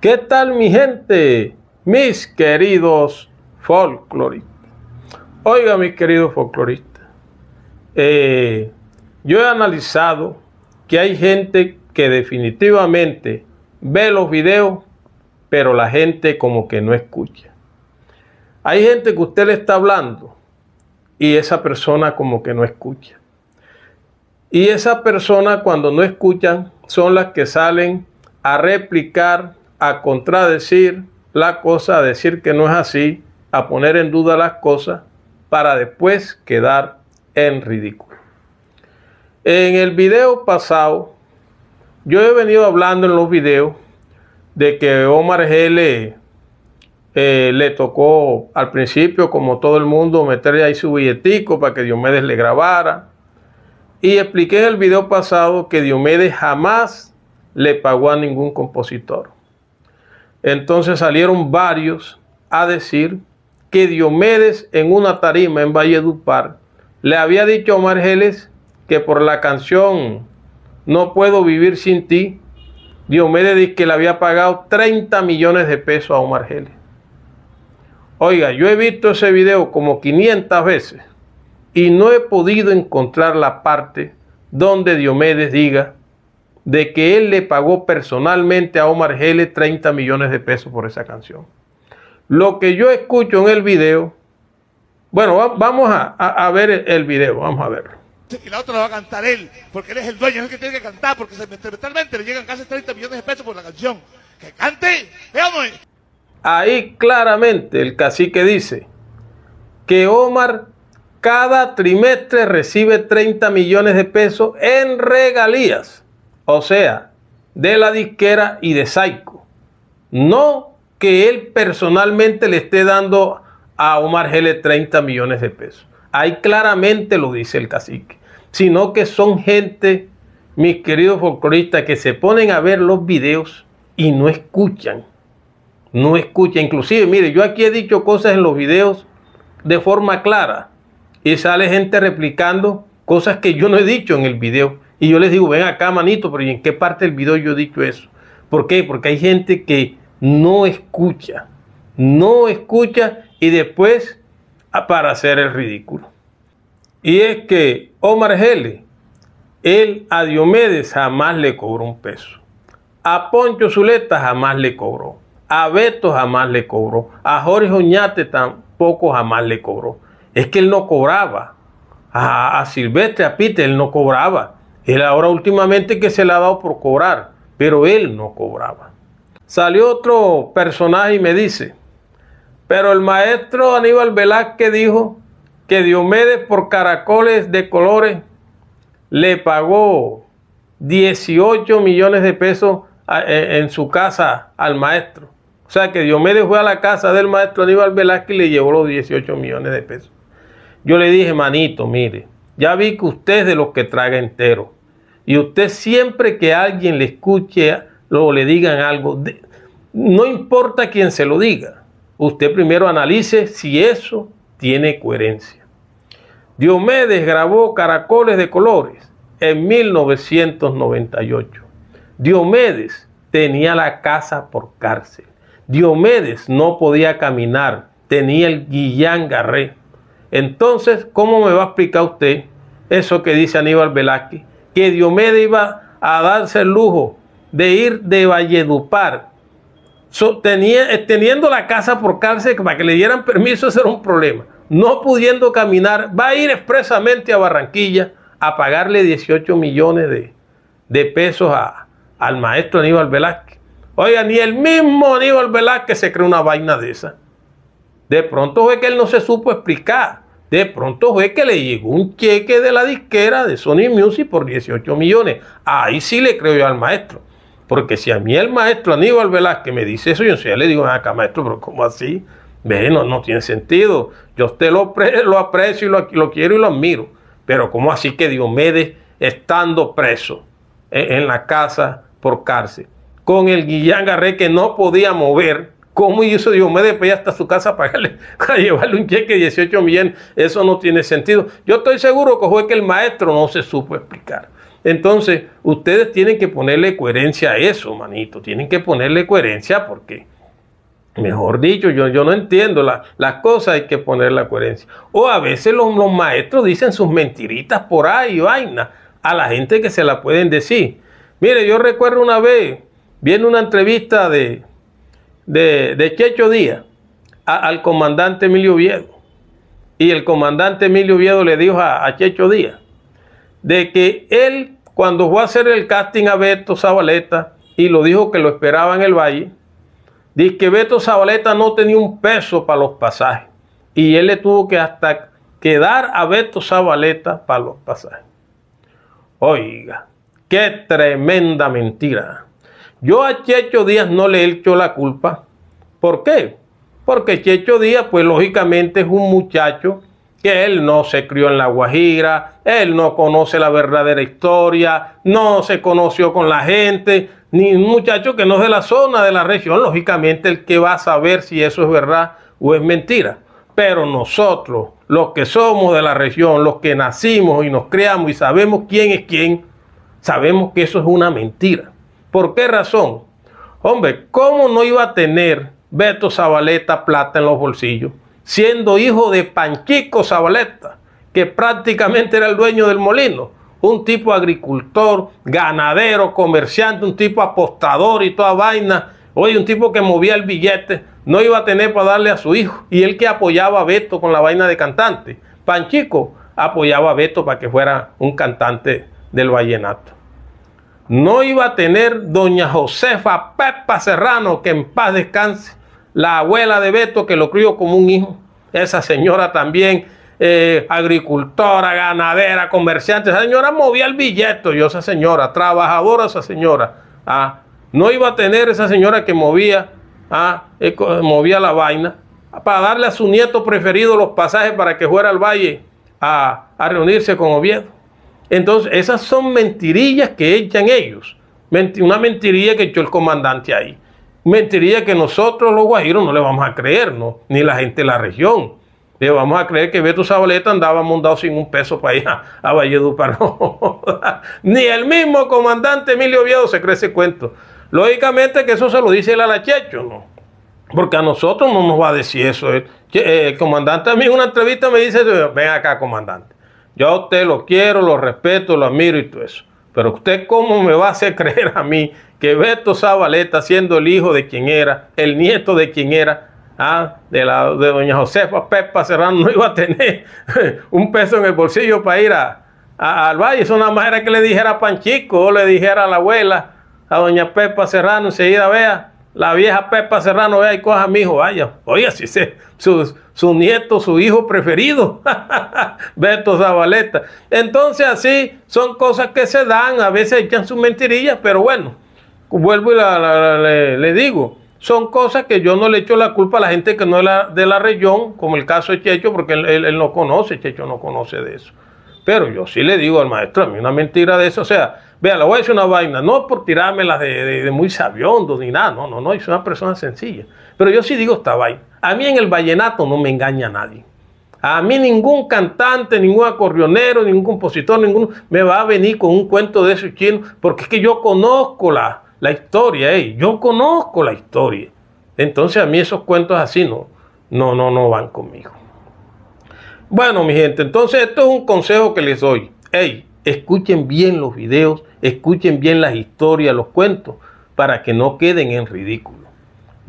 ¿Qué tal mi gente? Mis queridos folcloristas. Oiga, mis queridos folcloristas, eh, yo he analizado que hay gente que definitivamente ve los videos, pero la gente como que no escucha. Hay gente que usted le está hablando y esa persona como que no escucha. Y esa persona cuando no escuchan son las que salen a replicar a contradecir la cosa, a decir que no es así, a poner en duda las cosas para después quedar en ridículo. En el video pasado, yo he venido hablando en los videos de que Omar G. Eh, le tocó al principio, como todo el mundo, meterle ahí su billetico para que Diomedes le grabara. Y expliqué en el video pasado que Diomedes jamás le pagó a ningún compositor. Entonces salieron varios a decir que Diomedes en una tarima en Valledupar le había dicho a Omar Geles que por la canción No puedo vivir sin ti, Diomedes que le había pagado 30 millones de pesos a Omar Gélez. Oiga, yo he visto ese video como 500 veces y no he podido encontrar la parte donde Diomedes diga de que él le pagó personalmente a Omar Gele 30 millones de pesos por esa canción. Lo que yo escucho en el video, bueno, vamos a, ver el, video, vamos a verlo. Y la otra la va a cantar él, porque él es el dueño, es el que tiene que cantar, porque mentalmente le llegan casi 30 millones de pesos por la canción. ¡Que cante! ¡Veamos! ¿Eh, Ahí claramente el cacique dice que Omar cada trimestre recibe 30 millones de pesos en regalías o sea, de la disquera y de Saico. No que él personalmente le esté dando a Omar Gélez 30 millones de pesos. Ahí claramente lo dice el cacique. Sino que son gente, mis queridos folcloristas, que se ponen a ver los videos y no escuchan. No escuchan. Inclusive, mire, yo aquí he dicho cosas en los videos de forma clara. Y sale gente replicando cosas que yo no he dicho en el video. Y yo les digo, ven acá, manito, pero en qué parte del video yo he dicho eso? ¿Por qué? Porque hay gente que no escucha, no escucha y después para hacer el ridículo. Y es que Omar Gele, él a Diomedes jamás le cobró un peso. A Poncho Zuleta jamás le cobró. A Beto jamás le cobró. A Jorge Oñate tampoco jamás le cobró. Es que él no cobraba. A, a Silvestre, a Pite, él no cobraba y ahora últimamente que se le ha dado por cobrar, pero él no cobraba. Salió otro personaje y me dice, pero el maestro Aníbal Velázquez dijo que Diomedes por caracoles de colores le pagó 18 millones de pesos e, en su casa al maestro. O sea que Diomedes fue a la casa del maestro Aníbal Velázquez y le llevó los 18 millones de pesos. Yo le dije, manito, mire, ya vi que usted es de los que traga entero. Y usted siempre que alguien le escuche o le digan algo, no importa quién se lo diga, usted primero analice si eso tiene coherencia. Diomedes grabó Caracoles de Colores en 1998. Diomedes tenía la casa por cárcel. Diomedes no podía caminar, tenía el Guillán Garré. Entonces, ¿cómo me va a explicar usted eso que dice Aníbal Velázquez, que Diomedes iba a darse el lujo de ir de Valledupar, eh, teniendo la casa por cárcel para que le dieran permiso, eso era un problema. No pudiendo caminar, va a ir expresamente a Barranquilla a pagarle 18 millones de, pesos al maestro Aníbal Velázquez. Oiga, ni el mismo Aníbal Velázquez se creó una vaina de esa. De pronto fue que él no se supo explicar. De pronto fue que le llegó un cheque de la disquera de Sony Music por 18 millones. Ahí sí le creo yo al maestro. Porque si a mí el maestro Aníbal Velázquez me dice eso, yo le digo, acá maestro, pero ¿cómo así? Bueno, no tiene sentido. Yo usted lo, lo aprecio y lo, quiero y lo admiro. Pero ¿cómo así que Diomedes estando preso en, eh, en la casa por cárcel? Con el Guillán Garré que no podía mover ¿Cómo hizo Diomedes para ir hasta su casa a pagarle, a llevarle un cheque de 18 millones? Eso no tiene sentido. Yo estoy seguro que fue que el maestro no se supo explicar. Entonces, ustedes tienen que ponerle coherencia a eso, manito. Tienen que ponerle coherencia porque, mejor dicho, yo, yo no entiendo. las cosas hay que ponerle coherencia. O a veces los, los maestros dicen sus mentiritas por ahí, vaina, a la gente que se la pueden decir. Mire, yo recuerdo una vez, viene una entrevista de, de, Checho Díaz al comandante Emilio Viedo. Y el comandante Emilio Viedo le dijo a, a, Checho Díaz de que él, cuando fue a hacer el casting a Beto Zabaleta y lo dijo que lo esperaba en el valle, dice que Beto Zabaleta no tenía un peso para los pasajes. Y él le tuvo que hasta quedar a Beto Zabaleta para los pasajes. Oiga, qué tremenda mentira. Yo a Checho Díaz no le he hecho la culpa. ¿Por qué? Porque Checho Díaz, pues lógicamente es un muchacho que él no se crió en La Guajira, él no conoce la verdadera historia, no se conoció con la gente, ni un muchacho que no es de la zona de la región, lógicamente el que va a saber si eso es verdad o es mentira. Pero nosotros, los que somos de la región, los que nacimos y nos creamos y sabemos quién es quién, sabemos que eso es una mentira. ¿Por qué razón? Hombre, ¿cómo no iba a tener Beto Zabaleta plata en los bolsillos? Siendo hijo de Panchico Zabaleta, que prácticamente era el dueño del molino. Un tipo agricultor, ganadero, comerciante, un tipo apostador y toda vaina. Oye, un tipo que movía el billete, no iba a tener para darle a su hijo. Y él que apoyaba a Beto con la vaina de cantante. Panchico apoyaba a Beto para que fuera un cantante del vallenato no iba a tener doña Josefa Pepa Serrano, que en paz descanse, la abuela de Beto que lo crió como un hijo. Esa señora también, eh, agricultora, ganadera, comerciante, esa señora movía el billete, yo esa señora, trabajadora esa señora. Ah, no iba a tener esa señora que movía, ah, eh, movía la vaina para darle a su nieto preferido los pasajes para que fuera al valle a, a reunirse con Oviedo. Entonces, esas son mentirillas que echan ellos. Una mentirilla que echó el comandante ahí. Mentiría que nosotros los guajiros no le vamos a creer, ¿no? ni la gente de la región. Le vamos a creer que Beto Zabaleta andaba montado sin un peso para ir a, Valledupar. ni el mismo comandante Emilio Oviedo se cree ese cuento. Lógicamente que eso se lo dice él a la Checho, ¿no? Porque a nosotros no nos va a decir eso. Eh, el, comandante a mí en una entrevista me dice, ven acá, comandante. Yo a usted lo quiero, lo respeto, lo admiro y todo eso. Pero usted cómo me va a hacer creer a mí que Beto Zabaleta, siendo el hijo de quien era, el nieto de quien era, ah, de, la, de doña Josefa Pepa Serrano no iba a tener un peso en el bolsillo para ir al valle. Eso nada más era que le dijera a Panchico o le dijera a la abuela, a doña Pepa Serrano, enseguida vea, la vieja Pepa Serrano, vea y cosas a mi hijo, vaya. oye si se, su, nieto, su hijo preferido, Beto Zabaleta. Entonces, así son cosas que se dan, a veces echan sus mentirillas, pero bueno, vuelvo y la, le, digo, son cosas que yo no le echo la culpa a la gente que no es de la región, como el caso de Checho, porque él no conoce, Checho no conoce de eso. Pero yo sí le digo al maestro, a mí una mentira de eso, o sea, vea, le voy a decir una vaina, no por tirármela de, de, muy sabiondo ni nada, no, no, no, es una persona sencilla. Pero yo sí digo esta vaina. A mí en el vallenato no me engaña nadie. A mí ningún cantante, ningún acordeonero, ningún compositor, ninguno me va a venir con un cuento de esos chinos, porque es que yo conozco la, la historia, eh, yo conozco la historia. Entonces a mí esos cuentos así no, no, no, no van conmigo. Bueno, mi gente, entonces esto es un consejo que les doy. Hey, escuchen bien los videos, escuchen bien las historias, los cuentos, para que no queden en ridículo.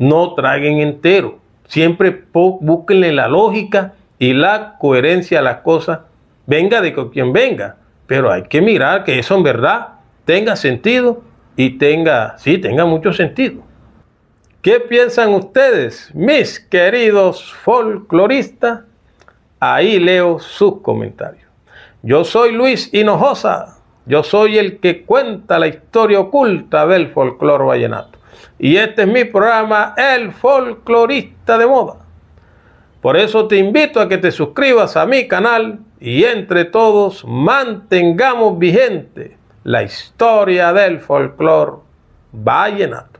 No traguen entero. Siempre búsquenle la lógica y la coherencia a las cosas, venga de quien venga. Pero hay que mirar que eso en verdad tenga sentido y tenga, sí, tenga mucho sentido. ¿Qué piensan ustedes, mis queridos folcloristas? Ahí leo sus comentarios. Yo soy Luis Hinojosa. Yo soy el que cuenta la historia oculta del folclor vallenato. Y este es mi programa, El Folclorista de Moda. Por eso te invito a que te suscribas a mi canal y entre todos mantengamos vigente la historia del folclor vallenato.